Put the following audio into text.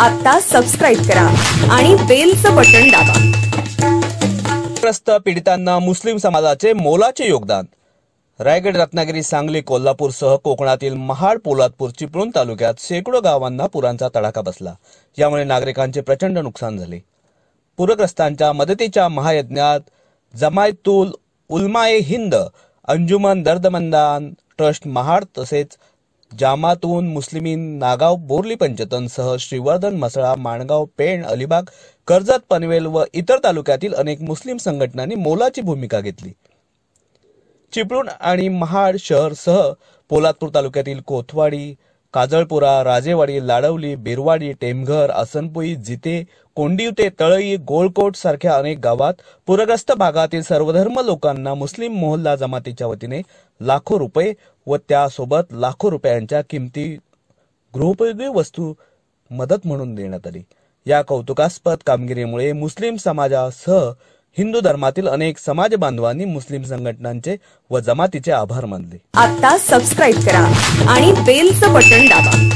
आता सबस्क्राईब करा आणि बेलचं बटन दाबा पीडितांना मुस्लिम समाजाचे मोलाचे योगदान रायगड रत्नागिरी सांगली कोल्हापूर सह कोकणातील महाड पोलादपूर चिपळूण तालुक्यात शेकडो गावांना पुरांचा तडाखा बसला यामुळे नागरिकांचे प्रचंड नुकसान झाले पूरग्रस्तांच्या मदतीच्या महायज्ञात जमायतुल उलमाए हिंद अंजुमन दर्दमंदान ट्रस्ट महाड तसेच जामातून मुस्लिमीन नागाव बोरली सह, श्रीवर्धन मसळा माणगाव पेण अलिबाग कर्जत पनवेल व इतर तालुक्यातील अनेक मुस्लिम संघटनांनी मोलाची भूमिका घेतली चिपळूण आणि महाड शहरसह पोलादपूर तालुक्यातील कोथवाडी काजळपुरा राजेवाडी लाडवली बिरवाडी टेमघर असनपुई जिते कोंडिवते तळई गोळकोट सारख्या अनेक गावात पूरग्रस्त भागातील सर्वधर्म लोकांना मुस्लिम मोहल्ला जमातीच्या वतीने लाखो रुपये व त्यासोबत लाखो रुपयांच्या किमती गृहोपयोगी वस्तू मदत म्हणून देण्यात आली या कौतुकास्पद कामगिरीमुळे मुस्लिम समाजासह हिंदू धर्मातील अनेक समाज बांधवांनी मुस्लिम संघटनांचे व जमातीचे आभार मानले आता सबस्क्राईब करा आणि बेलचं बटन दाबा